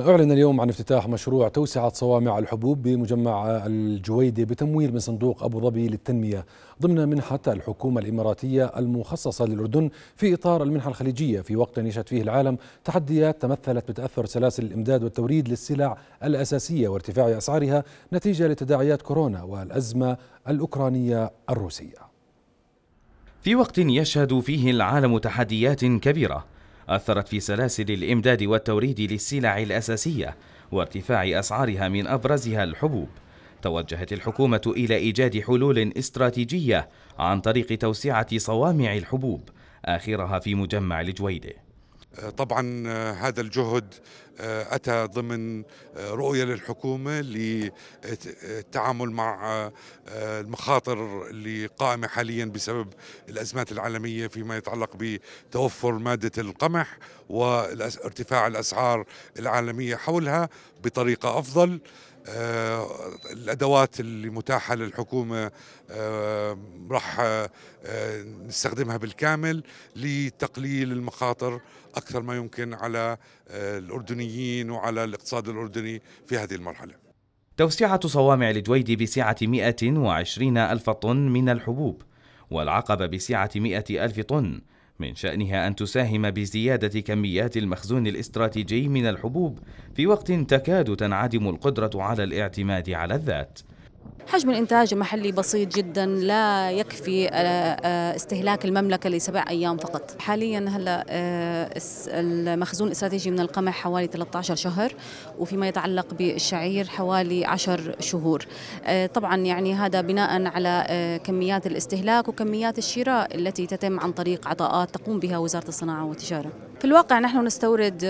أعلن اليوم عن افتتاح مشروع توسعة صوامع الحبوب بمجمع الجويدة بتمويل من صندوق أبو ظبي للتنمية ضمن منحة الحكومة الإماراتية المخصصة للأردن في إطار المنحة الخليجية في وقت يشهد فيه العالم تحديات تمثلت بتأثر سلاسل الإمداد والتوريد للسلع الأساسية وارتفاع أسعارها نتيجة لتداعيات كورونا والأزمة الأوكرانية الروسية في وقت يشهد فيه العالم تحديات كبيرة أثرت في سلاسل الإمداد والتوريد للسلع الأساسية وارتفاع أسعارها من أبرزها الحبوب توجهت الحكومة إلى إيجاد حلول استراتيجية عن طريق توسعة صوامع الحبوب آخرها في مجمع الجويدة طبعا آه، هذا الجهد آه، أتى ضمن آه، رؤية للحكومة للتعامل مع آه، المخاطر اللي قائمة حاليا بسبب الأزمات العالمية فيما يتعلق بتوفر مادة القمح وارتفاع الأسعار العالمية حولها بطريقة أفضل الادوات اللي متاحه للحكومه راح نستخدمها بالكامل لتقليل المخاطر اكثر ما يمكن على الاردنيين الأردنيين وعلى الاقتصاد الأردني في هذه المرحلة توسعة صوامع الجويد بسعة 120 ألف طن من الحبوب والعقبة بسعة 100 ألف طن من شأنها أن تساهم بزيادة كميات المخزون الاستراتيجي من الحبوب في وقت تكاد تنعدم القدرة على الاعتماد على الذات حجم الإنتاج المحلي بسيط جدا لا يكفي آه، آه، استهلاك المملكة لسبع أيام فقط حاليا هلا آه، المخزون الاستراتيجي من القمح حوالي 13 شهر وفيما يتعلق بالشعير حوالي 10 شهور طبعا يعني هذا بناء على كميات الاستهلاك وكميات الشراء التي تتم عن طريق عطاءات تقوم بها وزارة الصناعة والتجارة في الواقع نحن نستورد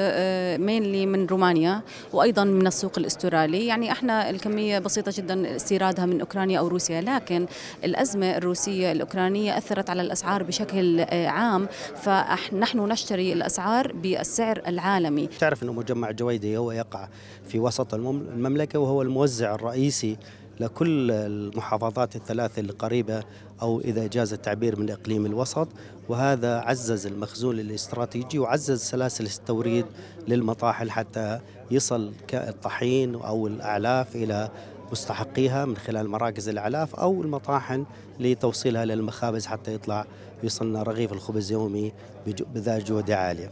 مينلي من رومانيا وأيضا من السوق الأسترالي يعني احنا الكمية بسيطة جدا استيرادها واستيرادها من أوكرانيا أو روسيا لكن الأزمة الروسية الأوكرانية أثرت على الأسعار بشكل آه، عام فنحن نشتري الأسعار بالسعر العالمي تعرف أنه مجمع جويدي هو يقع في وسط المملكة وهو الموزع الرئيسي لكل المحافظات الثلاثة القريبة أو إذا جاز التعبير من إقليم الوسط وهذا عزز المخزون الاستراتيجي وعزز سلاسل التوريد للمطاحن حتى يصل كالطحين أو الأعلاف إلى مستحقيها من خلال مراكز الإعلاف أو المطاحن لتوصيلها للمخابز حتى يطلع يصلنا رغيف الخبز يومي بذات جهد عالية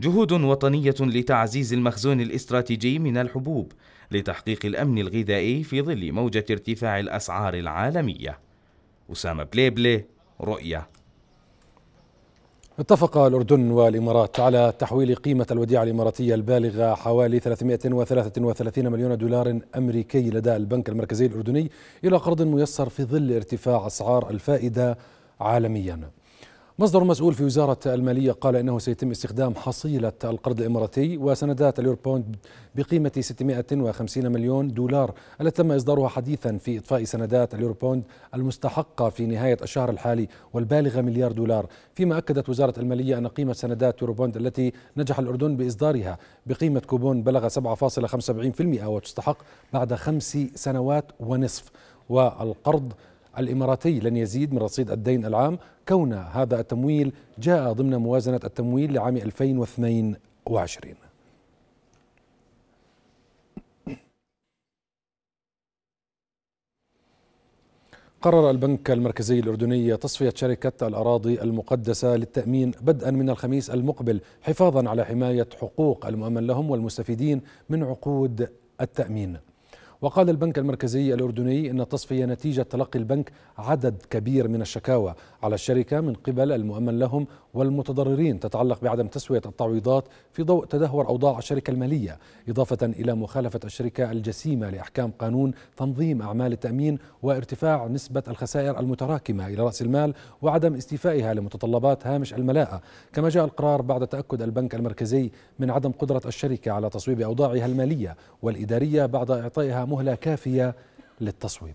جهود وطنية لتعزيز المخزون الاستراتيجي من الحبوب لتحقيق الأمن الغذائي في ظل موجة ارتفاع الأسعار العالمية أسامة بليبلي رؤية اتفق الأردن والإمارات على تحويل قيمة الوديعة الإماراتية البالغة حوالي 333 مليون دولار أمريكي لدى البنك المركزي الأردني إلى قرض ميسر في ظل ارتفاع أسعار الفائدة عالمياً مصدر مسؤول في وزارة المالية قال إنه سيتم استخدام حصيلة القرض الإماراتي وسندات اليوربوند بقيمة 650 مليون دولار التي تم إصدارها حديثا في إطفاء سندات اليوربوند المستحقة في نهاية الشهر الحالي والبالغة مليار دولار فيما أكدت وزارة المالية أن قيمة سندات يوربوند التي نجح الأردن بإصدارها بقيمة كوبون بلغ 7.75% وتستحق بعد خمس سنوات ونصف والقرض الإماراتي لن يزيد من رصيد الدين العام كون هذا التمويل جاء ضمن موازنة التمويل لعام 2022 قرر البنك المركزي الأردني تصفية شركة الأراضي المقدسة للتأمين بدءا من الخميس المقبل حفاظا على حماية حقوق المؤمن لهم والمستفيدين من عقود التأمين وقال البنك المركزي الأردني إن التصفية نتيجة تلقي البنك عدد كبير من الشكاوى على الشركة من قبل المؤمن لهم والمتضررين تتعلق بعدم تسوية التعويضات في ضوء تدهور أوضاع الشركة المالية إضافة إلى مخالفة الشركة الجسيمة لأحكام قانون تنظيم أعمال التأمين وارتفاع نسبة الخسائر المتراكمة إلى رأس المال وعدم استيفائها لمتطلبات هامش الملاءة كما جاء القرار بعد تأكد البنك المركزي من عدم قدرة الشركة على تصويب أوضاعها المالية والإدارية بعد إعطائها مهلة كافية للتصويب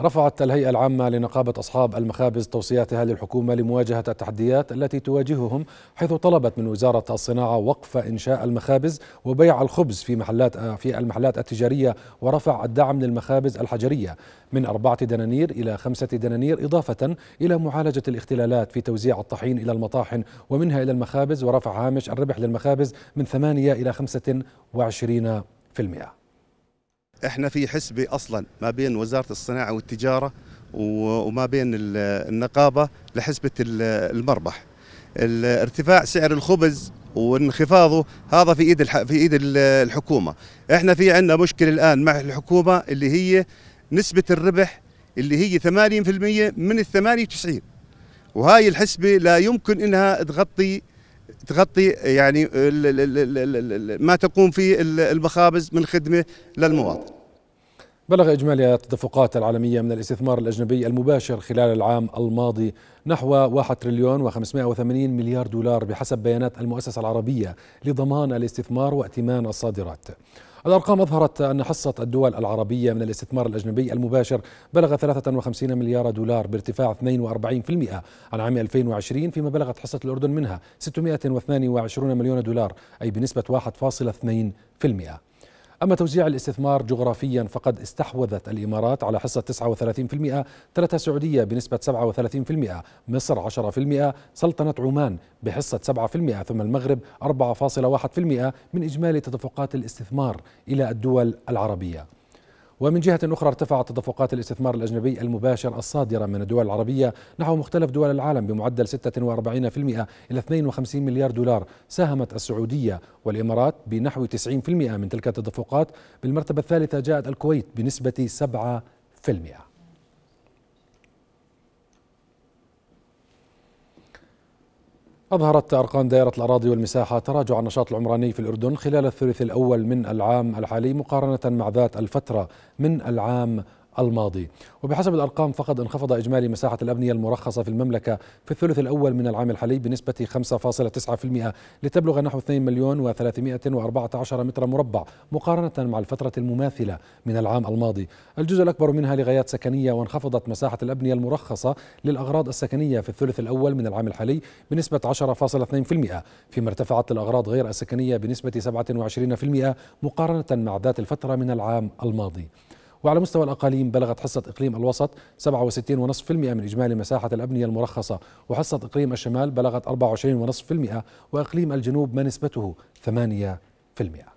رفعت الهيئة العامة لنقابة أصحاب المخابز توصياتها للحكومة لمواجهة التحديات التي تواجههم حيث طلبت من وزارة الصناعة وقف إنشاء المخابز وبيع الخبز في محلات في المحلات التجارية ورفع الدعم للمخابز الحجرية من أربعة دنانير إلى خمسة دنانير إضافة إلى معالجة الاختلالات في توزيع الطحين إلى المطاحن ومنها إلى المخابز ورفع هامش الربح للمخابز من ثمانية إلى خمسة وعشرين في المئة احنا في حسبة اصلا ما بين وزارة الصناعة والتجارة وما بين النقابة لحسبة المربح ارتفاع سعر الخبز وانخفاضه هذا في ايد في ايد الحكومه احنا في عندنا مشكله الان مع الحكومه اللي هي نسبه الربح اللي هي 80% من ال 98 وهاي الحسبه لا يمكن انها تغطي تغطي يعني ما تقوم فيه المخابز من خدمه للمواطن. بلغ إجمالي التدفقات العالمية من الاستثمار الأجنبي المباشر خلال العام الماضي نحو 1 تريليون و580 مليار دولار بحسب بيانات المؤسسة العربية لضمان الاستثمار وائتمان الصادرات الأرقام أظهرت أن حصة الدول العربية من الاستثمار الأجنبي المباشر بلغ 53 مليار دولار بارتفاع 42% عن عام 2020 فيما بلغت حصة الأردن منها 622 مليون دولار أي بنسبة 1.2% أما توزيع الاستثمار جغرافيا فقد استحوذت الإمارات على حصة 39% تلتها السعودية بنسبة 37% مصر 10% سلطنة عمان بحصة 7% ثم المغرب 4.1% من إجمالي تدفقات الاستثمار إلى الدول العربية ومن جهة أخرى ارتفعت تدفقات الاستثمار الأجنبي المباشر الصادرة من الدول العربية نحو مختلف دول العالم بمعدل 46% إلى 52 مليار دولار ساهمت السعودية والإمارات بنحو 90% من تلك التدفقات بالمرتبة الثالثة جاءت الكويت بنسبة 7% أظهرت أرقام دائرة الأراضي والمساحة تراجع النشاط العمراني في الأردن خلال الثلث الأول من العام الحالي مقارنة مع ذات الفترة من العام الماضي وبحسب الأرقام فقد انخفض إجمالي مساحة الأبنية المرخصة في المملكة في الثلث الأول من العام الحالي بنسبة 5.9% لتبلغ نحو 2 مليون و314 متر مربع مقارنة مع الفترة المماثلة من العام الماضي الجزء الأكبر منها لغايات سكنية وانخفضت مساحة الأبنية المرخصة للأغراض السكنية في الثلث الأول من العام الحالي بنسبة 10.2% فيما ارتفعت الأغراض غير السكنية بنسبة 27% مقارنة مع ذات الفترة من العام الماضي وعلى مستوى الأقاليم بلغت حصة إقليم الوسط 67.5% من إجمالي مساحة الأبنية المرخصة وحصة إقليم الشمال بلغت 24.5% وإقليم الجنوب ما نسبته 8%